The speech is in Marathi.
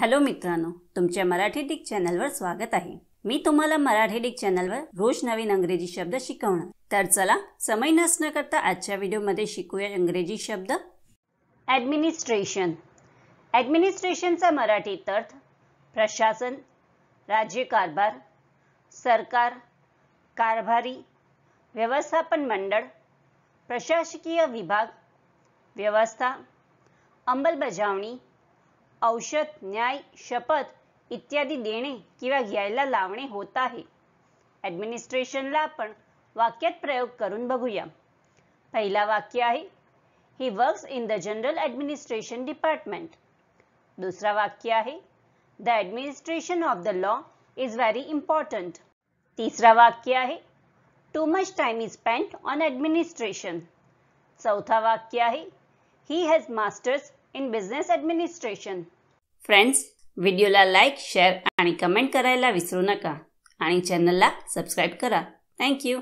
हॅलो मित्रांनो तुमच्या मराठी डिक चॅनलवर स्वागत आहे मी तुम्हाला मराठी डिक चॅनलवर रोज नवीन अंग्रेजी शब्द शिकवणार तर चला समय नसण्याकरता करता आजच्या व्हिडिओमध्ये शिकूया इंग्रजी शब्द ॲडमिनिस्ट्रेशन ॲडमिनिस्ट्रेशनचा मराठीत अर्थ प्रशासन राज्यकारभार सरकार कारभारी व्यवस्थापन मंडळ प्रशासकीय विभाग व्यवस्था अंमलबजावणी औषध न्याय शपथ इत्यादि देणे किंवा घ्यायला लावणे होत आहे ॲडमिनिस्ट्रेशनला आपण वाक्यात प्रयोग करून बघूया पहिला वाक्य आहे he works in the general administration department दुसरा वाक्य आहे the administration of the law is very important तिसरा वाक्य आहे too much time is spent on administration चौथा वाक्य आहे he has masters in business administration friends व्हिडिओला लाईक शेअर आणि कमेंट करायला विसरू नका आणि चॅनलला सबस्क्राईब करा थँक्यू